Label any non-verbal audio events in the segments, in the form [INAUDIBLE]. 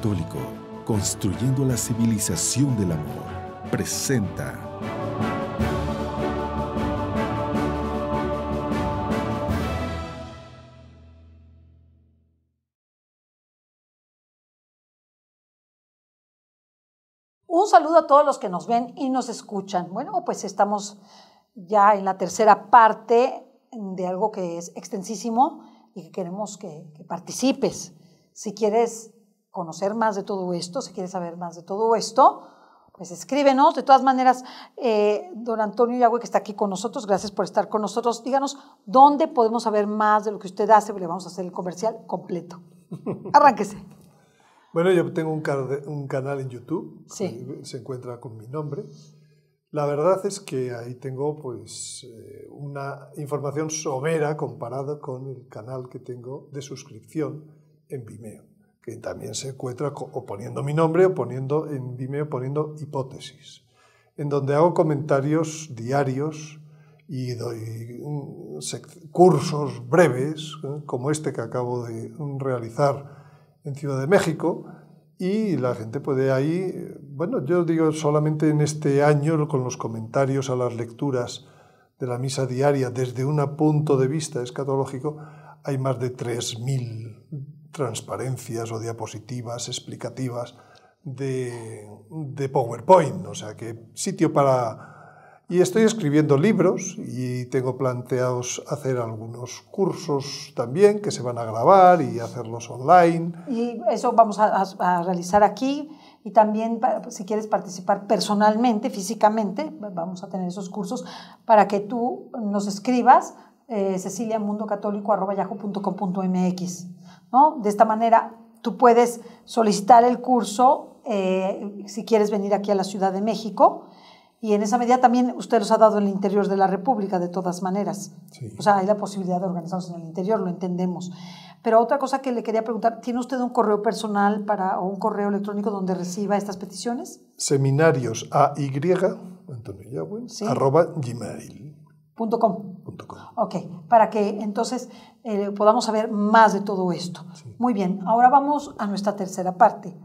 Católico, construyendo la civilización del amor, presenta. Un saludo a todos los que nos ven y nos escuchan. Bueno, pues estamos ya en la tercera parte de algo que es extensísimo y que queremos que, que participes. Si quieres conocer más de todo esto, si quieres saber más de todo esto, pues escríbenos. De todas maneras, eh, don Antonio Yagüe, que está aquí con nosotros, gracias por estar con nosotros. Díganos dónde podemos saber más de lo que usted hace, le vamos a hacer el comercial completo. [LAUGHS] Arránquese. Bueno, yo tengo un, canal en YouTube, sí. Eh, se encuentra con mi nombre. La verdad es que ahí tengo pues eh, una información somera comparada con el canal que tengo de suscripción en Vimeo también se encuentra o poniendo mi nombre o poniendo en Vimeo, poniendo hipótesis, en donde hago comentarios diarios y doy mm, cursos breves, ¿eh? como este que acabo de mm, realizar en Ciudad de México, y la gente puede ahí, bueno, yo digo solamente en este año con los comentarios a las lecturas de la misa diaria desde un punto de vista escatológico, hay más de 3.000 transparencias o diapositivas explicativas de, PowerPoint, o sea que sitio para... Y estoy escribiendo libros y tengo planteados hacer algunos cursos también que se van a grabar y hacerlos online. Y eso vamos a, realizar aquí y también si quieres participar personalmente, físicamente, vamos a tener esos cursos para que tú nos escribas eh, de esta manera tú puedes solicitar el curso eh, si quieres venir aquí a la Ciudad de México. Y en esa medida también usted los ha dado en el interior de la República, de todas maneras. O sea, hay la posibilidad de organizarlos en el interior, lo entendemos. Pero otra cosa que le quería preguntar, ¿tiene usted un correo personal para, o un correo electrónico donde reciba estas peticiones? Seminarios a Antonio Ok, para que entonces eh, podamos saber más de todo esto. Muy bien, ahora vamos a nuestra tercera parte.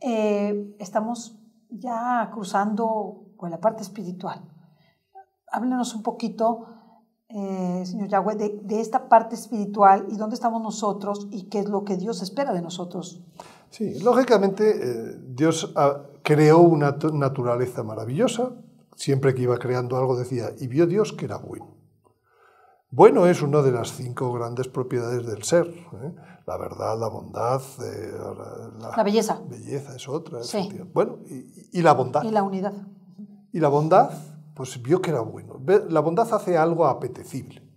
Eh, estamos ya cruzando con la parte espiritual. Háblenos un poquito, eh, señor Yahweh, de, esta parte espiritual y dónde estamos nosotros y qué es lo que Dios espera de nosotros. Sí, lógicamente Dios ah, creó una naturaleza maravillosa, siempre que iba creando algo decía, y vio Dios que era bueno. Bueno es una de las cinco grandes propiedades del ser. ¿eh? La verdad, la bondad, eh, la, belleza. Belleza es otra. sí. Bueno, y, la bondad. Y la unidad. Y la bondad, pues vio que era bueno. La bondad hace algo apetecible,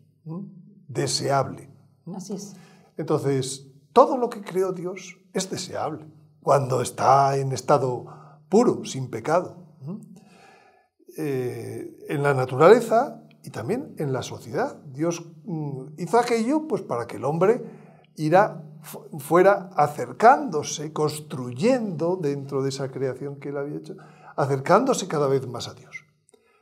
deseable. Así es. Entonces, todo lo que creó Dios es deseable cuando está en estado puro, sin pecado. Eh, en la naturaleza y también en la sociedad. Dios mm, hizo aquello pues para que el hombre fuera acercándose, construyendo dentro de esa creación que él había hecho, acercándose cada vez más a Dios.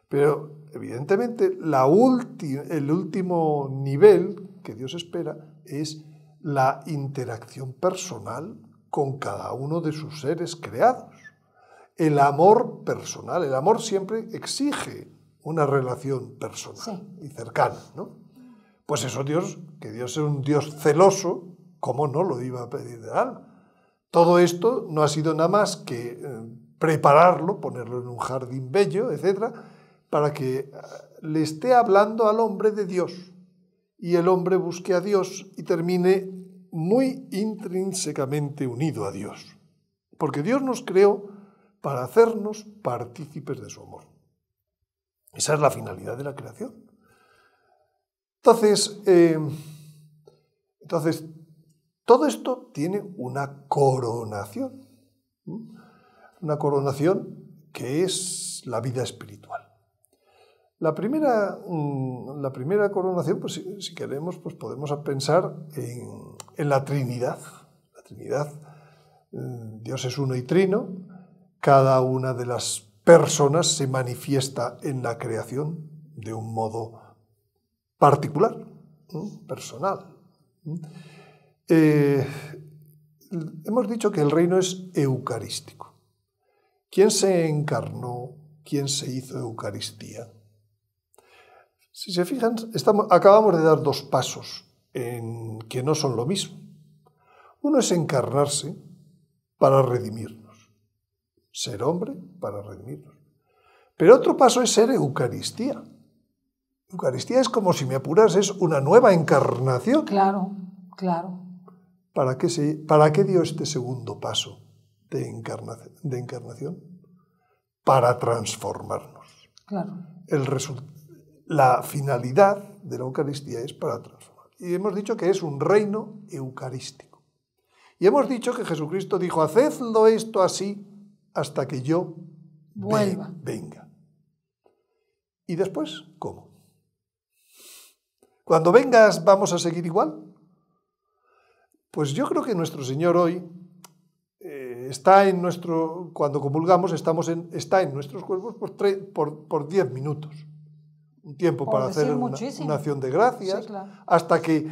Pero evidentemente la el último nivel que Dios espera es la interacción personal con cada uno de sus seres creados. El amor personal, el amor siempre exige una relación personal y cercana, ¿no? Pues eso Dios, que Dios es un Dios celoso, ¿cómo no lo iba a pedir de Todo esto no ha sido nada más que eh, prepararlo, ponerlo en un jardín bello, etcétera, para que eh, le esté hablando al hombre de Dios y el hombre busque a Dios y termine muy intrínsecamente unido a Dios. Porque Dios nos creó para hacernos partícipes de su amor. Esa es la finalidad de la creación. Entonces, eh, entonces todo esto tiene una coronación. Una coronación que es la vida espiritual. La primera, mm, la primera coronación, pues, si, queremos, pues podemos pensar en, en la Trinidad. La Trinidad, eh, Dios es uno y trino, cada una de las personas se manifiesta en la creación de un modo particular, personal. ¿Mm? Eh, hemos dicho que el reino es eucarístico. ¿Quién se encarnó? ¿Quién se hizo Eucaristía? Si se fijan, acabamos de dar dos pasos en que no son lo mismo. Uno es encarnarse para redimir ser hombre para redimirnos. Pero otro paso es ser Eucaristía. Eucaristía es como si me apurases, es una nueva encarnación. Claro, claro. ¿Para qué, se, para qué dio este segundo paso de, encarnación? Para transformarnos. Claro. El la finalidad de la Eucaristía es para transformar. Y hemos dicho que es un reino eucarístico. Y hemos dicho que Jesucristo dijo, hacedlo esto así hasta que yo Venga. ¿Y después cómo? Cuando vengas vamos a seguir igual. Pues yo creo que nuestro Señor hoy eh, está en nuestro, cuando comulgamos, estamos en, está en nuestros cuerpos por 10 minutos. Un tiempo para hacer una, acción de gracias, hasta que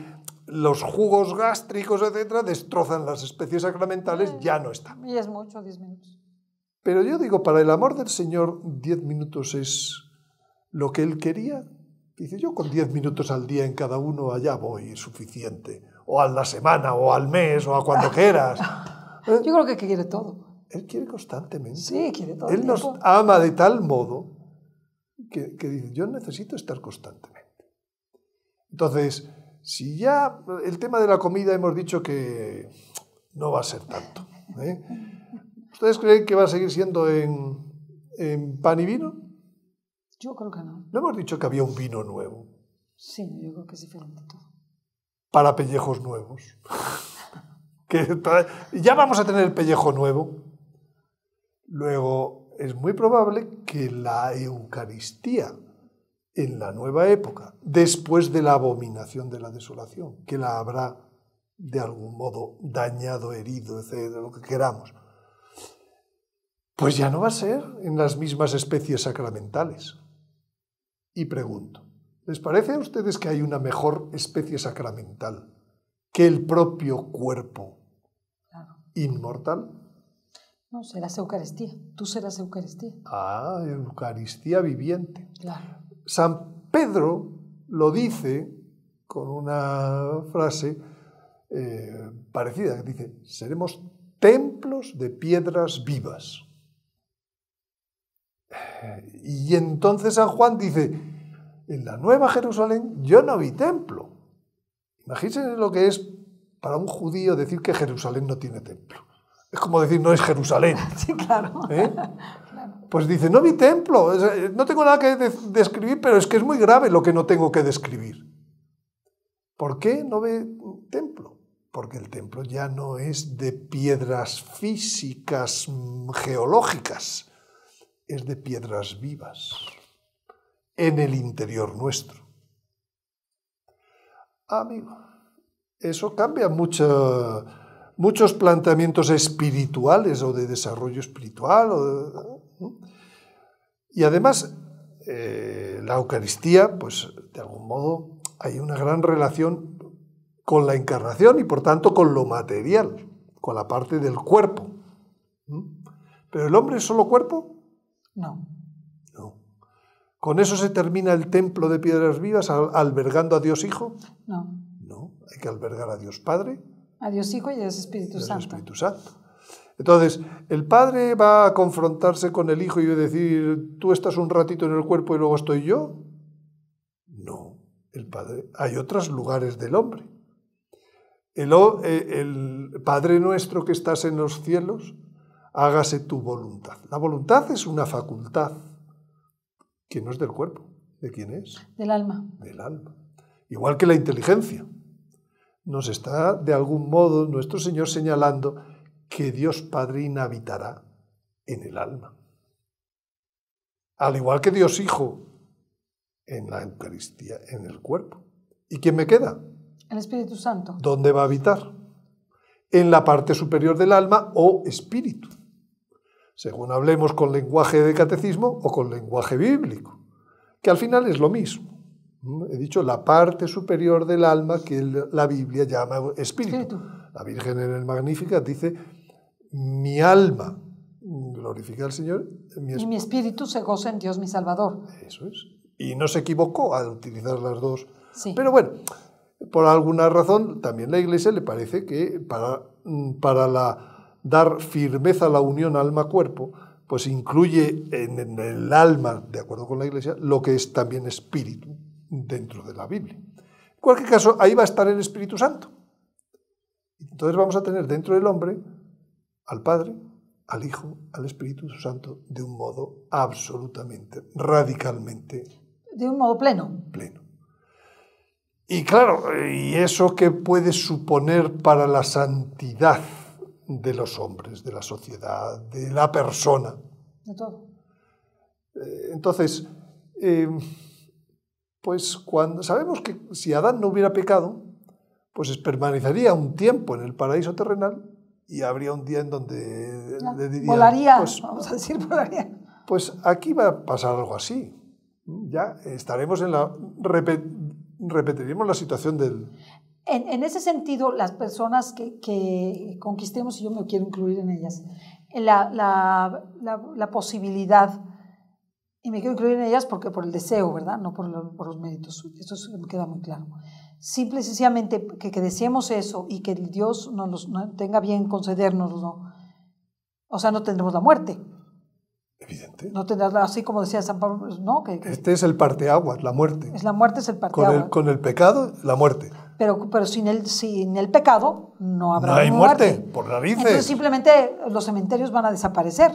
los jugos gástricos, etcétera, destrozan las especies sacramentales, eh, ya no está. Y es mucho, 10 minutos. Pero yo digo, para el amor del Señor, diez minutos es lo que Él quería. Dice, yo con diez minutos al día en cada uno allá voy, es suficiente. O a la semana, o al mes, o a cuando [LAUGHS] quieras. Yo creo que quiere todo. Él quiere constantemente. Sí, quiere todo. Él nos ama de tal modo que, dice, yo necesito estar constantemente. Entonces, si ya el tema de la comida hemos dicho que no va a ser tanto. ¿eh? [LAUGHS] ¿Ustedes creen que va a seguir siendo en, pan y vino? Yo creo que no. No hemos dicho que había un vino nuevo. Sí, yo creo que es diferente todo. Para pellejos nuevos. [LAUGHS] ya vamos a tener pellejo nuevo. Luego, es muy probable que la Eucaristía en la nueva época, después de la abominación de la desolación, que la habrá de algún modo dañado, herido, etcétera, lo que queramos, pues ya no va a ser en las mismas especies sacramentales. Y pregunto, ¿les parece a ustedes que hay una mejor especie sacramental que el propio cuerpo inmortal? No, serás Eucaristía, tú serás Eucaristía. Ah, Eucaristía viviente. Claro. San Pedro lo dice con una frase eh, parecida, que dice, seremos templos de piedras vivas. Y entonces San Juan dice, en la Nueva Jerusalén yo no vi templo. Imagínense lo que es para un judío decir que Jerusalén no tiene templo. Es como decir, no es Jerusalén. [LAUGHS] Sí, ¿Eh? [LAUGHS] claro. Pues dice, no vi templo, eh, no tengo nada que describir, pero es que es muy grave lo que no tengo que describir. ¿Por qué no ve templo? Porque el templo ya no es de piedras físicas, mm, geológicas, es de piedras vivas en el interior nuestro. Amigo, eso cambia muchos planteamientos espirituales o de desarrollo espiritual. y además, eh, la Eucaristía, pues de algún modo hay una gran relación con la encarnación y por tanto con lo material, con la parte del cuerpo. ¿Pero el hombre es solo cuerpo? No. ¿Con eso se termina el templo de piedras vivas albergando a Dios Hijo? No. No, hay que albergar a Dios Padre. A Dios Hijo y a Espíritu Santo. Espíritu Santo. Entonces, el Padre va a confrontarse con el Hijo y a decir, tú estás un ratito en el cuerpo y luego estoy yo. No, el Padre. Hay otros lugares del hombre. el eh, Padre nuestro que estás en los cielos, hágase tu voluntad. La voluntad es una facultad que no es del cuerpo. ¿De quién es? Del alma. Del alma. Igual que la inteligencia. Nos está, de algún modo, nuestro Señor señalando que Dios Padre habitará en el alma. Al igual que Dios Hijo en la Eucaristía, en el cuerpo. ¿Y quién me queda? El Espíritu Santo. ¿Dónde va a habitar? En la parte superior del alma o espíritu según hablemos con lenguaje de catecismo o con lenguaje bíblico, que al final es lo mismo. He dicho la parte superior del alma que la Biblia llama espíritu. La Virgen en el Magnífico dice, mi alma glorifica al Señor. Mi y mi espíritu se goza en Dios mi Salvador. Eso es. Y no se equivocó al utilizar las dos. Pero bueno, por alguna razón también la Iglesia le parece que para, mm, para la dar firmeza a la unión alma-cuerpo, pues incluye en, el alma, de acuerdo con la Iglesia, lo que es también espíritu dentro de la Biblia. En cualquier caso, ahí va a estar el Espíritu Santo. Entonces vamos a tener dentro del hombre al Padre, al Hijo, al Espíritu Santo, de un modo absolutamente, radicalmente. De un modo pleno. Pleno. Y claro, ¿y eso qué puede suponer para la santidad? de los hombres, de la sociedad, de la persona. De todo. Eh, entonces, eh, pues cuando sabemos que si Adán no hubiera pecado, pues permanecería un tiempo en el paraíso terrenal y habría un día en donde diría, volaría, pues, vamos a decir volaría. Pues aquí va a pasar algo así. Ya estaremos en la repetiremos la situación del en, en ese sentido, las personas que, conquistemos, y yo me quiero incluir en ellas, la, la, posibilidad, y me quiero incluir en ellas porque por el deseo, ¿verdad? No por, los méritos, eso me queda muy claro. Simple y sencillamente que, que deseemos eso y que Dios nos, tenga bien concedernoslo. O sea, no tendremos la muerte, Evidente. No tendrás, así como decía San Pablo, pues, no. este es el agua, la muerte. la muerte es el parteaguas. Con el, con el pecado, la muerte pero, pero sin, el, sin el pecado no habrá no hay muerte, Por narices. Entonces simplemente los cementerios van a desaparecer.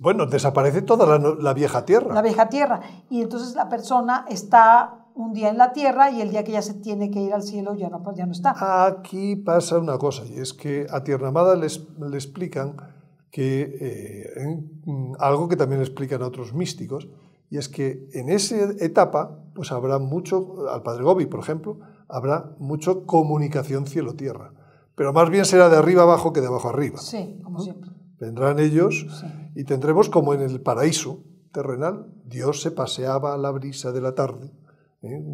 Bueno, desaparece toda la, vieja tierra. La vieja tierra. Y entonces la persona está un día en la tierra y el día que ya se tiene que ir al cielo ya no, ya no está. Aquí pasa una cosa, y es que a Tiernamada le explican que, eh, mm, algo que también explican otros místicos, y es que en esa etapa pues habrá mucho, al Padre Gobi, por ejemplo, habrá mucho comunicación cielo-tierra. Pero más bien será de arriba abajo que de abajo arriba. Sí, como siempre. Vendrán ellos y tendremos como en el paraíso terrenal, Dios se paseaba a la brisa de la tarde, ¿eh?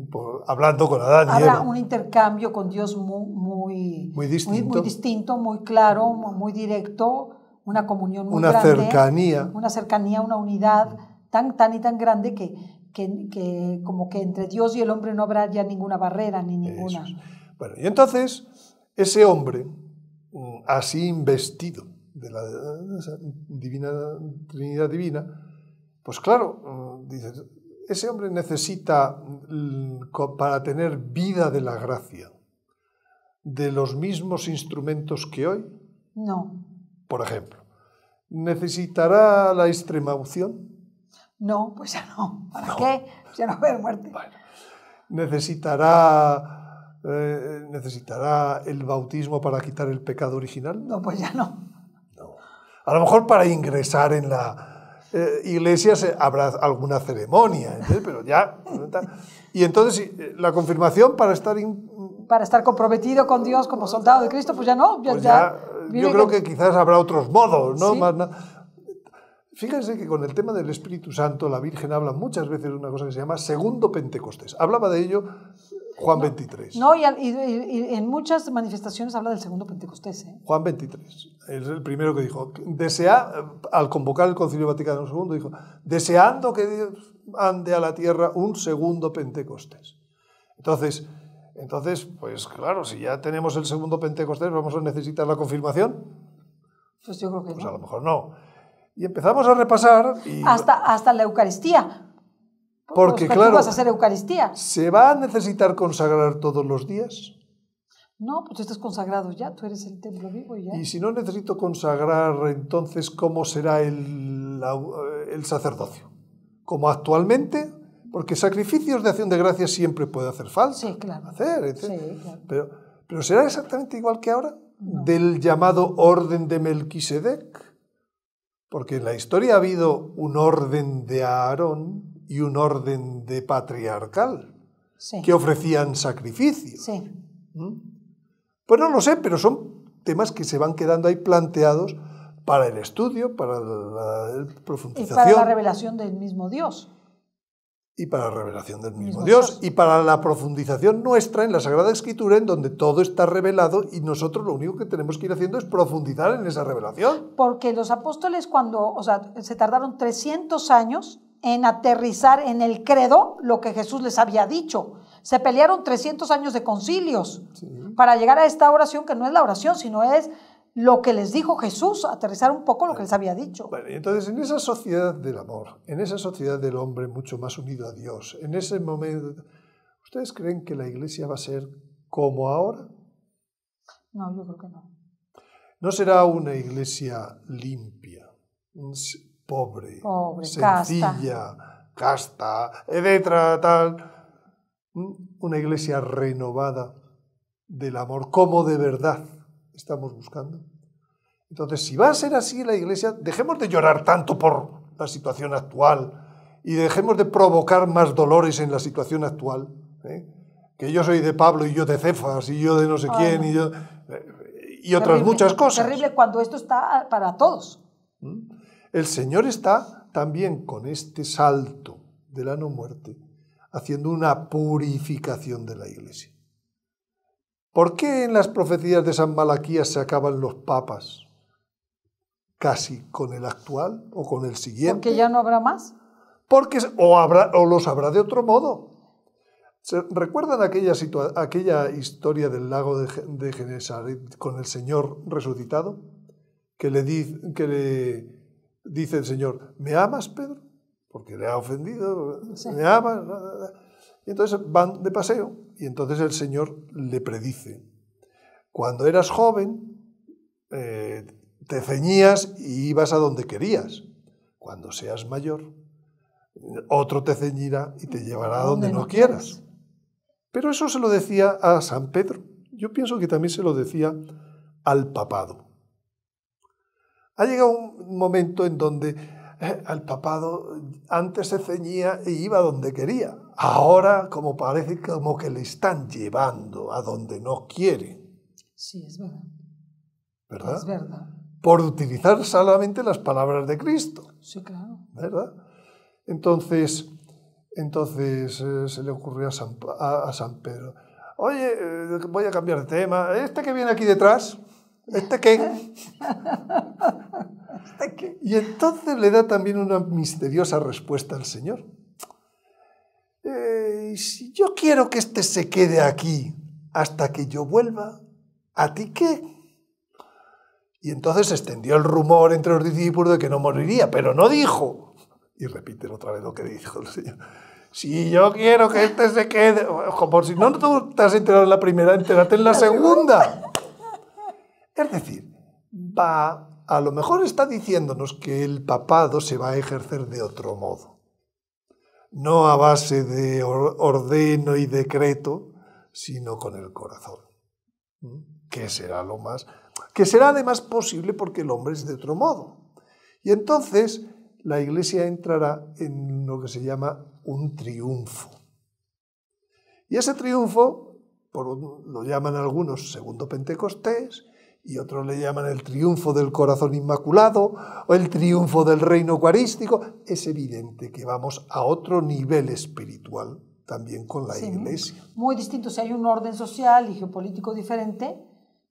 hablando con Adán. Habrá un intercambio con Dios muy, muy, muy, distinto. muy, muy claro, muy directo, una comunión muy una grande. Una cercanía. Una cercanía, una unidad tan, tan y tan grande que, que, como que entre Dios y el hombre no habrá ya ninguna barrera ni ninguna. Bueno, y entonces ese hombre, mm, así investido de la divina Trinidad divina, pues claro, mm, dice, ese hombre necesita mm, para tener vida de la gracia de los mismos instrumentos que hoy. No. Por ejemplo, necesitará la extrema opción? No, pues ya no. ¿Para qué? Ya no va a haber muerte. ¿Necesitará, eh, ¿Necesitará el bautismo para quitar el pecado original? No, pues ya no. no. A lo mejor para ingresar en la eh, iglesia se, habrá alguna ceremonia, ¿eh? pero ya. y entonces, la confirmación para estar. Para estar comprometido con Dios como soldado de Cristo, pues ya no. Ya, pues yo creo que... quizás habrá otros modos, ¿no? Fíjense que con el tema del Espíritu Santo la Virgen habla muchas veces de una cosa que se llama segundo Pentecostés. Hablaba de ello Juan 23. No, y, en muchas manifestaciones habla del segundo Pentecostés. ¿eh? Juan 23. Es el primero que dijo, desea, al convocar el Concilio Vaticano II, dijo, deseando que Dios ande a la tierra un segundo Pentecostés. Entonces, entonces, pues claro, si ya tenemos el segundo Pentecostés, ¿vamos a necesitar la confirmación? Pues yo creo que pues a lo mejor no y empezamos a repasar. Hasta, hasta la Eucaristía. Porque, pues, claro. vas a hacer Eucaristía? ¿Se va a necesitar consagrar todos los días? No, pues tú estás consagrado ya, tú eres el templo vivo ya. Y si no necesito consagrar, entonces, ¿cómo será el, el sacerdocio? Como actualmente, porque sacrificios de acción de gracias siempre puede hacer falta. Sí, claro. Hacer, sí, Pero, pero, ¿será exactamente igual que ahora? Del llamado orden de Melquisedec porque en la historia ha habido un orden de Aarón y un orden de patriarcal que ofrecían sacrificio. ¿Mm? Pues no lo sé, pero son temas que se van quedando ahí planteados para el estudio, para la profundización. Y para la revelación del mismo Dios y para la revelación del mismo Dios y para la profundización nuestra en la Sagrada Escritura en donde todo está revelado y nosotros lo único que tenemos que ir haciendo es profundizar en esa revelación. Porque los apóstoles cuando, o sea, se tardaron 300 años en aterrizar en el credo lo que Jesús les había dicho. Se pelearon 300 años de concilios para llegar a esta oración que no es la oración, sino es lo que les dijo Jesús, aterrizar un poco lo que eh, les había dicho. entonces en esa sociedad del amor, en esa sociedad del hombre mucho más unido a Dios, en ese momento, ¿ustedes creen que la iglesia va a ser como ahora? No, yo creo que no. No será una iglesia limpia, pobre, sencilla, casta, etc. Tal. ¿Mm? Una iglesia renovada del amor como de verdad estamos buscando. Entonces, si va a ser así la Iglesia, dejemos de llorar tanto por la situación actual y dejemos de provocar más dolores en la situación actual. ¿eh? Que yo soy de Pablo y yo de Cefas y yo de no sé quién y yo... Y otras muchas cosas. Terrible cuando esto está para todos. ¿Mm? El Señor está también con este salto de la no muerte haciendo una purificación de la iglesia. ¿Por qué en las profecías de San Malaquías se acaban los papas? Casi con el actual o con el siguiente. ¿Porque ya no habrá más? Porque o, habrá, o los habrá de otro modo. ¿Recuerdan aquella, historia del lago de, de Genesaret con el Señor resucitado? Que le, dice el Señor, ¿me amas, Pedro? Porque le ha ofendido. ¿Me amas? Y entonces van de paseo y entonces el Señor le predice. Cuando eras joven, eh, te ceñías y ibas a donde querías. Cuando seas mayor, otro te ceñirá y te llevará a donde, no quieras. Pero eso se lo decía a San Pedro. Yo pienso que también se lo decía al papado. Ha llegado un momento en donde eh, al papado antes se ceñía e iba donde quería. Ahora, como parece, como que le están llevando a donde no quiere. Sí, es verdad. ¿Verdad? Es verdad. Por utilizar solamente las palabras de Cristo. Sí, claro. ¿Verdad? Entonces, entonces eh, se le ocurrió a San, Pedro, oye, eh, voy a cambiar de tema, este que viene aquí detrás, ¿Este, ¿Este qué? Y entonces le da también una misteriosa respuesta al Señor. Eh, si yo quiero que este se quede aquí hasta que yo vuelva, ¿a ti qué? Y entonces se extendió el rumor entre los discípulos de que no moriría, pero no dijo. Y repiten otra vez lo que dijo el Señor. Si yo quiero que este se quede, como si no, no te enterado en la primera, entérate en la segunda. Es decir, va, a lo mejor está diciéndonos que el papado se va a ejercer de otro modo. No a base de ordeno y decreto, sino con el corazón. ¿Mm? Que será lo más. Que será además posible porque el hombre es de otro modo. Y entonces la iglesia entrará en lo que se llama un triunfo. Y ese triunfo, por, lo llaman algunos segundo Pentecostés, y otros le llaman el triunfo del corazón inmaculado o el triunfo del reino eucarístico, es evidente que vamos a otro nivel espiritual también con la sí, iglesia. Muy distinto, si hay un orden social y geopolítico diferente,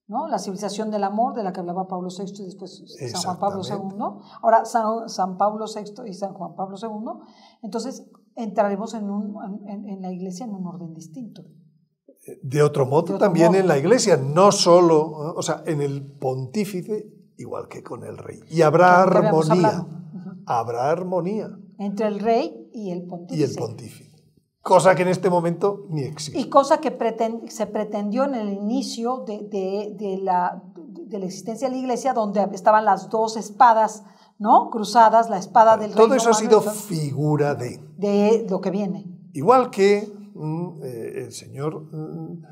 ¿no? la civilización del amor de la que hablaba Pablo VI y después San Juan Pablo II, ahora San, Pablo VI y San Juan Pablo II, entonces entraremos en, en la iglesia en un orden distinto de otro modo también en la iglesia, no solo, o sea, en el pontífice igual que con el rey. Y habrá armonía, habrá armonía. Entre el rey y el pontífice. Y el pontífice. Cosa que en este momento ni existe. Y cosa que se pretendió en el inicio de, de, la, existencia de la iglesia, donde estaban las dos espadas, ¿no? Cruzadas, la espada del rey. Todo eso ha sido figura de. De lo que viene. Igual que Mm, eh, el Señor, mm,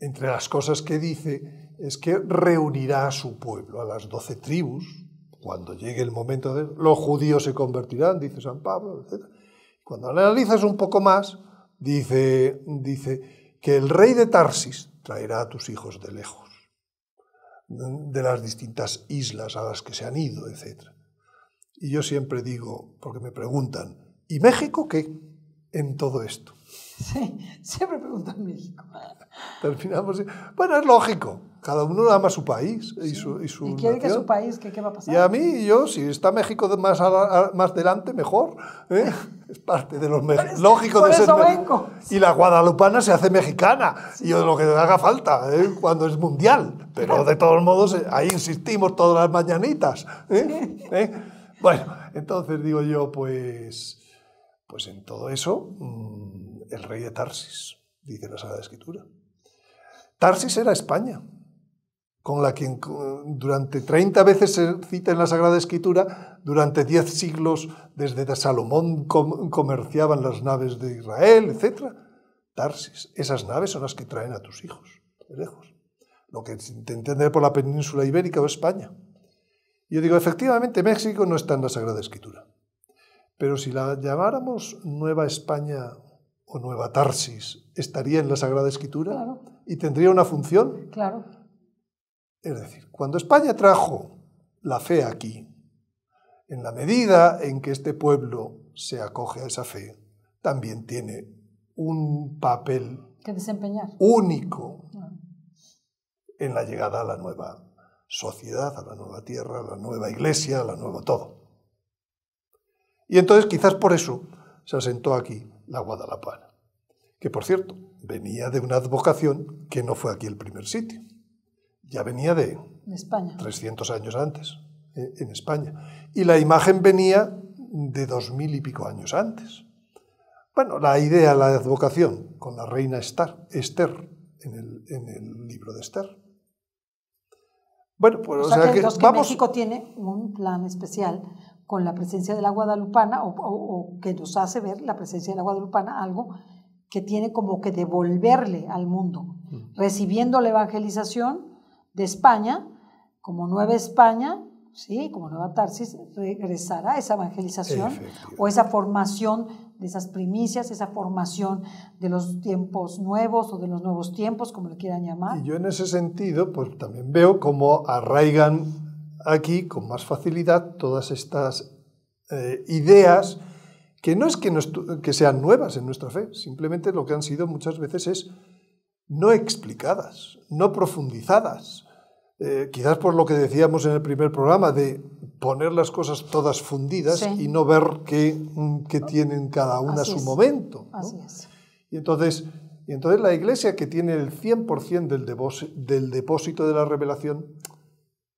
entre las cosas que dice, es que reunirá a su pueblo, a las doce tribus, cuando llegue el momento de... Los judíos se convertirán, dice San Pablo, etc. Cuando analizas un poco más, dice, dice que el rey de Tarsis traerá a tus hijos de lejos, de las distintas islas a las que se han ido, etc. Y yo siempre digo, porque me preguntan, ¿y México qué en todo esto? Sí, siempre pregunto en México. Terminamos. Bueno, es lógico. Cada uno ama su país y su. ¿Y, su ¿Y quiere que su país, qué va a pasar? Y a mí, y yo, si está México más, más delante, mejor. ¿eh? [LAUGHS] Es parte de los lógicos lógico de ser. Y la guadalupana se hace mexicana. Y lo que haga falta, ¿eh? cuando es mundial. Pero de todos modos, eh, ahí insistimos todas las mañanitas. Bueno, entonces digo yo, pues pues en todo eso, mm, el rey de Tarsis, dice la Sagrada Escritura. Tarsis era España, con la que durante 30 veces se cita en la Sagrada Escritura, durante 10 siglos desde Salomón comerciaban las naves de Israel, etc. Tarsis, esas naves son las que traen a tus hijos, de lejos. Lo que se entiende por la península ibérica o España. Yo digo, efectivamente, México no está en la Sagrada Escritura. Pero si la llamáramos Nueva España o Nueva Tarsis, estaría en la Sagrada Escritura claro. y tendría una función. Claro. Es decir, cuando España trajo la fe aquí, en la medida en que este pueblo se acoge a esa fe, también tiene un papel que desempeñar. único en la llegada a la nueva sociedad, a la nueva tierra, a la nueva iglesia, a la nueva todo. Y entonces quizás por eso se asentó aquí la Guadalapana. que por cierto venía de una advocación que no fue aquí el primer sitio, ya venía de España. 300 años antes, eh, en España. Y la imagen venía de dos mil y pico años antes. Bueno, la idea, la advocación con la reina Esther en el, libro de Esther. Bueno, pues o sea, que México tiene un plan especial con la presencia de la guadalupana o, que nos hace ver la presencia de la guadalupana algo que tiene como que devolverle al mundo, recibiendo la evangelización de España, como Nueva España, ¿sí? como Nueva Tarsis, regresará esa evangelización o esa formación de esas primicias, esa formación de los tiempos nuevos o de los nuevos tiempos, como le quieran llamar. Y yo en ese sentido, pues también veo cómo arraigan aquí con más facilidad todas estas eh, ideas que no es que, que sean nuevas en nuestra fe, simplemente lo que han sido muchas veces es no explicadas, no profundizadas. Eh, quizás por lo que decíamos en el primer programa, de poner las cosas todas fundidas y no ver qué, mm, tienen cada una su momento. Así es. Y entonces, y entonces la iglesia que tiene el 100% del, del depósito de la revelación,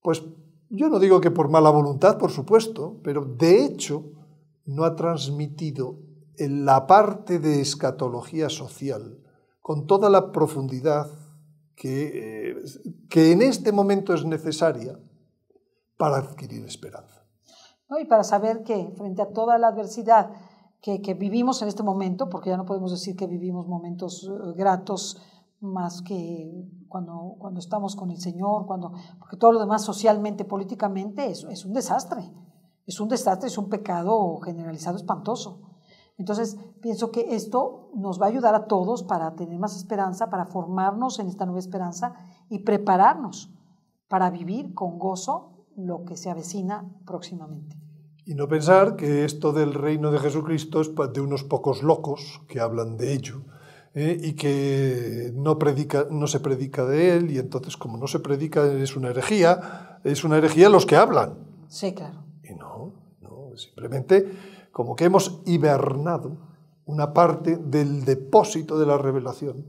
pues yo no digo que por mala voluntad, por supuesto, pero de hecho no ha transmitido la parte de escatología social con toda la profundidad que, eh, que en este momento es necesaria para adquirir esperanza. y para saber que frente a toda la adversidad que, que, vivimos en este momento, porque ya no podemos decir que vivimos momentos eh, gratos, más que cuando, estamos con el Señor, porque todo lo demás socialmente, políticamente, es un desastre. Es un desastre, es un pecado generalizado espantoso. Entonces, pienso que esto nos va a ayudar a todos para tener más esperanza, para formarnos en esta nueva esperanza y prepararnos para vivir con gozo lo que se avecina próximamente. Y no pensar que esto del reino de Jesucristo es de unos pocos locos que hablan de ello ¿eh? y que no, predica, no se predica de él, y entonces como no se predica es una herejía, es una herejía los que hablan. Sí, claro. Y no, no, simplemente como que hemos hibernado una parte del depósito de la revelación.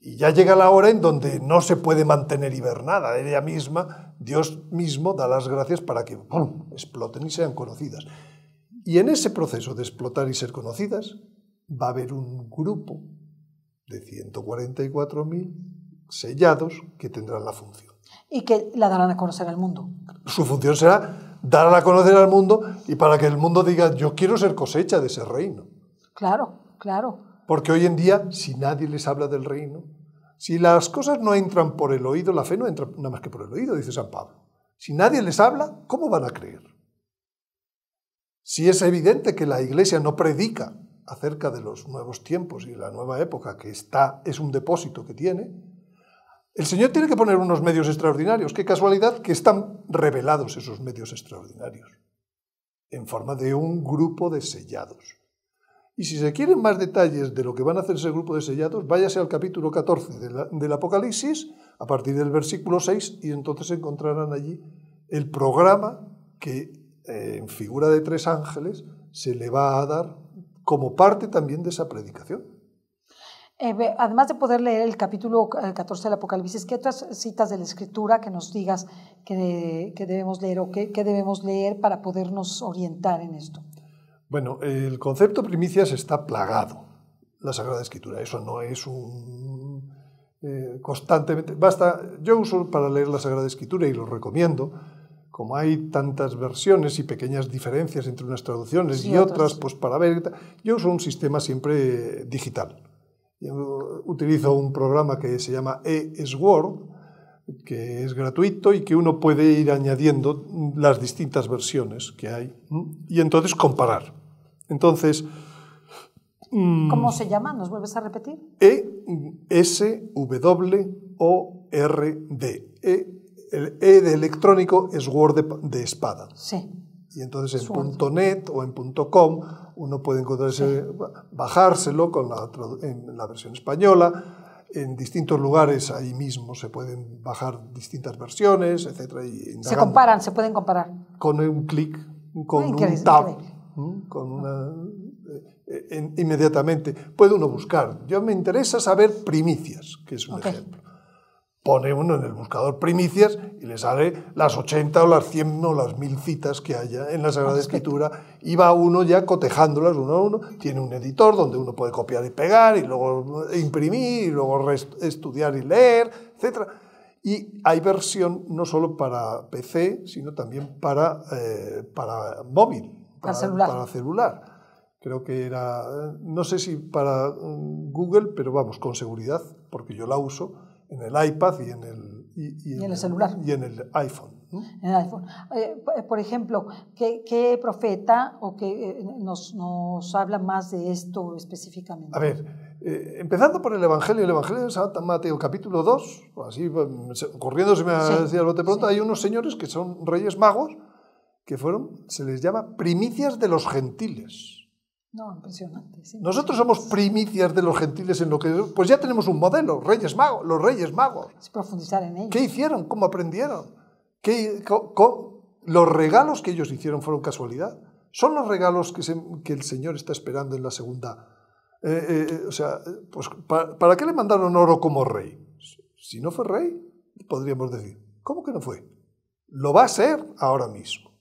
Y ya llega la hora en donde no se puede mantener hibernada. Ella misma, Dios mismo da las gracias para que exploten y sean conocidas. Y en ese proceso de explotar y ser conocidas, va a haber un grupo de 144.000 sellados que tendrán la función. Y que la darán a conocer al mundo. Su función será dar a conocer al mundo y para que el mundo diga, yo quiero ser cosecha de ese reino. Claro, claro. Porque hoy en día, si nadie les habla del reino, si las cosas no entran por el oído, la fe no entra nada más que por el oído, dice San Pablo. Si nadie les habla, ¿cómo van a creer? Si es evidente que la iglesia no predica acerca de los nuevos tiempos y la nueva época que está, es un depósito que tiene, el Señor tiene que poner unos medios extraordinarios. Qué casualidad que están revelados esos medios extraordinarios, en forma de un grupo de sellados. Y si se quieren más detalles de lo que van a hacer ese grupo de sellados, váyase al capítulo 14 del Apocalipsis, a partir del versículo 6, y entonces encontrarán allí el programa que, eh, en figura de tres ángeles, se le va a dar como parte también de esa predicación. Eh, además de poder leer el capítulo 14 eh, del Apocalipsis, ¿qué otras citas de la Escritura que nos digas que, que debemos leer o qué que debemos leer para podernos orientar en esto? Bueno, el concepto primicias está plagado, la Sagrada Escritura. Eso no es un... Eh, constantemente... Basta, yo uso para leer la Sagrada Escritura y lo recomiendo, como hay tantas versiones y pequeñas diferencias entre unas traducciones y, otras, pues para ver, yo uso un sistema siempre digital. utilizo un programa que se llama eSword, que es gratuito y que uno puede ir añadiendo las distintas versiones que hay y entonces comparar. Entonces... Mm, ¿Cómo se llama? ¿Nos vuelves a repetir? E-S-W-O-R-D. e s w o r d e el E de electrónico es Word de, espada. Sí. Y entonces en .net o en .com uno puede encontrarse, bajárselo con la, en la versión española. En distintos lugares ahí mismo se pueden bajar distintas versiones, etc. Y se comparan, se pueden comparar. Con un clic, con un con eh, inmediatamente. Puede uno buscar. Yo me interesa saber primicias, que es un ejemplo pone uno en el buscador primicias y le sale las 80 o las 100 o las 1000 citas que haya en la Sagrada Escritura y va uno ya cotejándolas uno a uno. Tiene un editor donde uno puede copiar y pegar y luego imprimir y luego estudiar y leer, etc. Y hay versión no solo para PC, sino también para, eh, para móvil, celular. Para celular creo que era, eh, no sé si para mm, Google, pero vamos, con seguridad, porque yo la uso, el iPad y en el, y, en, el celular. Y en el iPhone. En iPhone. Eh, por ejemplo, ¿qué, profeta o qué eh, nos, nos, habla más de esto específicamente? A ver, eh, empezando por el Evangelio, el Evangelio de San Mateo, capítulo 2, así pues, corriendo si me decía el bote pronto, hay unos señores que son reyes magos que fueron, se les llama primicias de los gentiles. No, impresionante. Nosotros somos primicias de los gentiles en lo que... Pues ya tenemos un modelo, reyes magos, los reyes magos. profundizar en ellos. ¿Qué hicieron? ¿Cómo aprendieron? ¿Qué, los regalos que ellos hicieron fueron casualidad. Son los regalos que, el Señor está esperando en la segunda. Eh, eh, eh, o sea, pues, ¿para qué le mandaron oro como rey? Si no fue rey, podríamos decir, ¿cómo que no fue? Lo va a ser ahora mismo.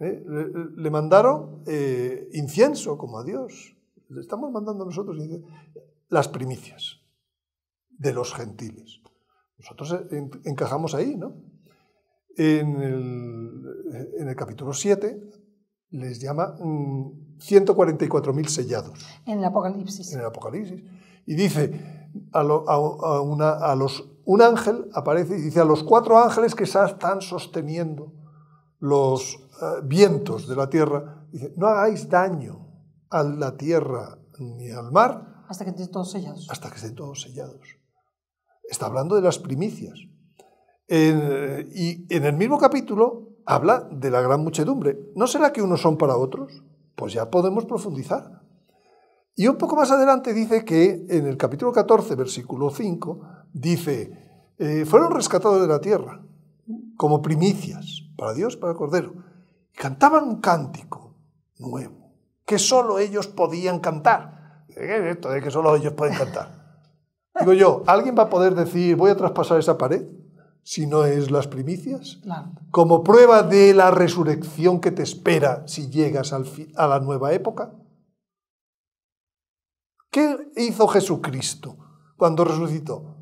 ¿Eh? Le, mandaron eh, incienso como a Dios. Le estamos mandando nosotros las primicias de los gentiles. Nosotros eh, encajamos ahí, ¿no? En el, capítulo 7 les llama 144.000 mm, sellados. En el Apocalipsis. En el Apocalipsis. Y dice, a, los, un ángel aparece y dice a los cuatro ángeles que se están sosteniendo los eh, vientos de la tierra, dice, no hagáis daño a la tierra ni al mar. Hasta que estén todos sellados. Hasta que estén todos sellados. Está hablando de las primicias. Eh, y en el mismo capítulo habla de la gran muchedumbre. ¿No será que unos son para otros? Pues ya podemos profundizar. Y un poco más adelante dice que en el capítulo 14, versículo 5, dice, eh, fueron rescatados de la tierra como primicias para Dios, para el Cordero. Y cantaban un cántico nuevo, que solo ellos podían cantar. ¿Qué es esto de que solo ellos pueden cantar? [LAUGHS] Digo yo, ¿alguien va a poder decir, voy a traspasar esa pared? Si no es las primicias, como prueba de la resurrección que te espera si llegas a la nueva época. ¿Qué hizo Jesucristo cuando resucitó?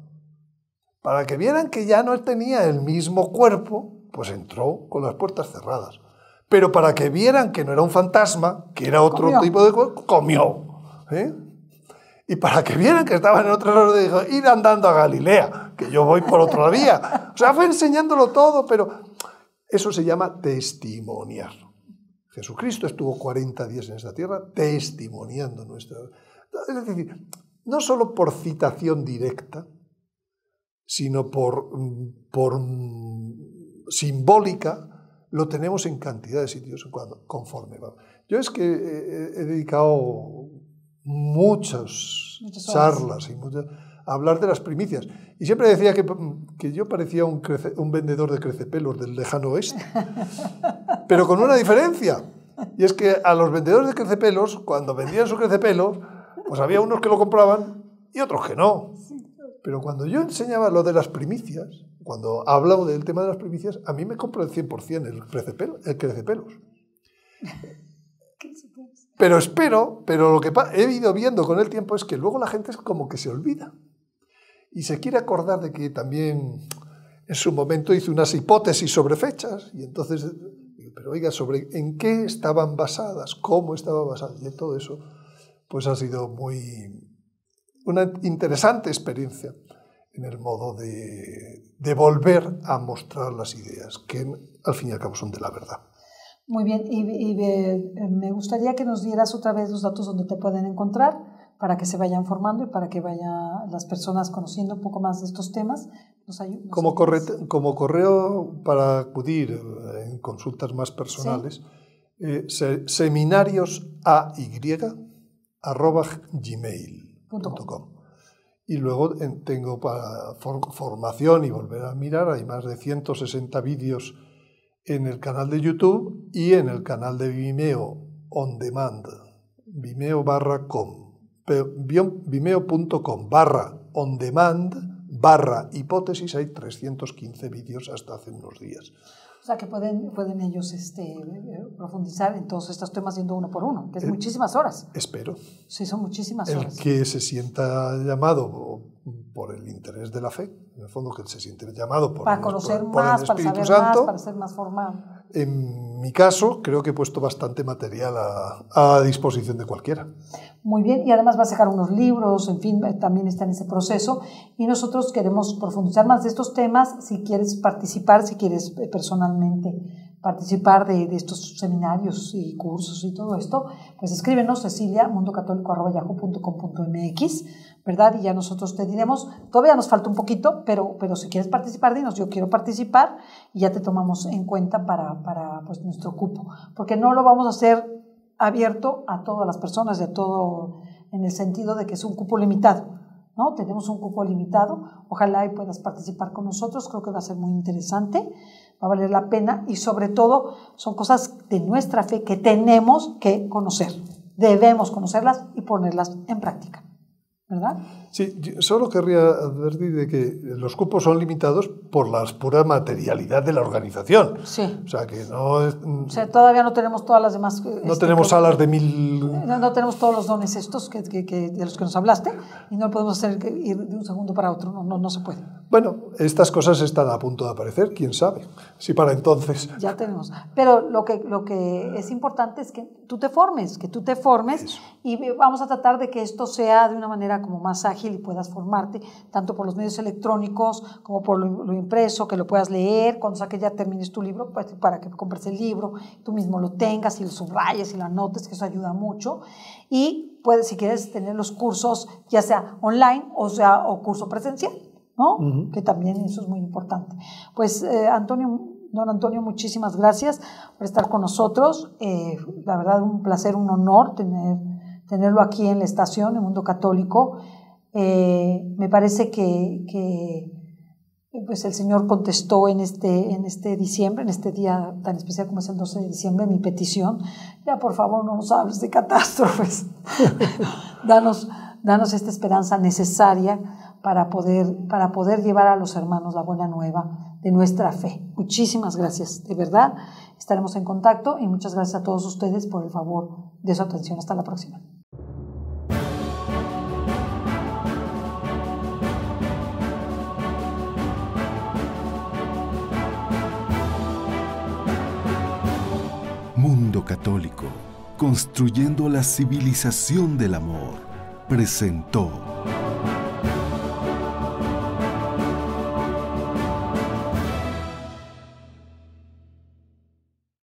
Para que vieran que ya no tenía el mismo cuerpo pues entró con las puertas cerradas. Pero para que vieran que no era un fantasma, que era otro tipo de comió. ¿eh? Y para que vieran que estaba en otro lado, dijo, ir andando a Galilea, que yo voy por otra vía. O sea, fue enseñándolo todo, pero eso se llama testimoniar. Jesucristo estuvo 40 días en esta tierra testimoniando nuestra... Es decir, no solo por citación directa, sino por, mm, por mm, simbólica, lo tenemos en cantidad de sitios cuando, conforme. Yo es que eh, eh, he, dedicado muchas, charlas y a hablar de las primicias. Y siempre decía que, mm, yo parecía un, un, vendedor de crecepelos del lejano oeste, [LAUGHS] pero con una diferencia. Y es que a los vendedores de crecepelos, cuando vendían su crecepelos, pues había unos que lo compraban y otros que no. Pero cuando yo enseñaba lo de las primicias, cuando hablo del tema de las primicias, a mí me compro el 100% el crecepelos. El [LAUGHS] Pero espero, pero lo que he ido viendo con el tiempo es que luego la gente es como que se olvida. Y se quiere acordar de que también en su momento hizo unas hipótesis sobre fechas. Y entonces, eh, pero oiga, sobre en qué estaban basadas, cómo estaban basadas. Y todo eso, pues ha sido muy, una interesante experiencia en el modo de, de, volver a mostrar las ideas, que al fin y al cabo son de la verdad. Muy bien, y, eh, me, gustaría que nos dieras otra vez los datos donde te pueden encontrar para que se vayan formando y para que vayan las personas conociendo un poco más de estos temas. como, como, correo para acudir eh, en consultas más personales, ¿Sí? eh, se, seminariosay.gmail.com y luego tengo para formación y volver a mirar, hay más de 160 vídeos en el canal de YouTube y en el canal de Vimeo On Demand, vimeo vimeo.com barra On Demand barra hipótesis, hay 315 vídeos hasta hace unos días. O sea, que pueden, pueden ellos este, profundizar en todos estos temas yendo uno por uno, que es eh, muchísimas horas. Espero. Sí, son muchísimas el horas. Que se sienta llamado por el interés de la fe, en el fondo que se siente llamado por, para conocer más, para saber más, para ser más formado. Em, en mi caso, creo que he puesto bastante material a, disposición de cualquiera. Muy bien, y además va a sacar unos libros, en fin, también está en ese proceso. Y nosotros queremos profundizar más de estos temas, si quieres participar, si quieres eh, personalmente participar de, estos seminarios y cursos y todo esto, pues escríbenos cecilia, ¿verdad? Y ya nosotros te diremos, todavía nos falta un poquito, pero, pero si quieres participar, dinos, yo quiero participar y ya te tomamos en cuenta para, pues, nuestro cupo, porque no lo vamos a hacer abierto a todas las personas, de todo, en el sentido de que es un cupo limitado. ¿No? Tenemos un cupo limitado. Ojalá y puedas participar con nosotros. Creo que va a ser muy interesante, va a valer la pena y sobre todo son cosas de nuestra fe que tenemos que conocer. Debemos conocerlas y ponerlas en práctica. ¿verdad? Sí, solo querría advertir de que los cupos son limitados por la pura materialidad de la organización. Sí. O sea, que no... Mm, o sea, todavía no tenemos todas las demás... No este, tenemos alas salas de mil... No, tenemos todos los dones estos que, de los que nos hablaste y no podemos hacer ir de un segundo para otro, no, no, no se puede. Bueno, estas cosas están a punto de aparecer, quién sabe, si para entonces. Ya tenemos. Pero lo que, lo que es importante es que tú te formes, que tú te formes y vamos a tratar de que esto sea de una manera como más ágil y puedas formarte, tanto por los medios electrónicos como por lo, impreso, que lo puedas leer, cuando sea ya termines tu libro, pues, para que compres el libro, tú mismo lo tengas y lo subrayes y lo anotes, que eso ayuda mucho. Y puedes, si quieres, tener los cursos, ya sea online o sea o curso presencial. ¿no? Que también eso es muy importante. Pues, eh, Antonio, don Antonio, muchísimas gracias por estar con nosotros. Eh, la verdad, un placer, un honor tener, tenerlo aquí en la estación, en Mundo Católico. Eh, me parece que, pues el Señor contestó en este, en este diciembre, en este día tan especial como es el 12 de diciembre, mi petición. Ya, por favor, no nos hables de catástrofes. [LAUGHS] danos, danos esta esperanza necesaria para poder, para poder llevar a los hermanos la buena nueva de nuestra fe. Muchísimas gracias, de verdad. Estaremos en contacto y muchas gracias a todos ustedes por el favor de su atención. Hasta la próxima. Mundo Católico, construyendo la civilización del amor, presentó.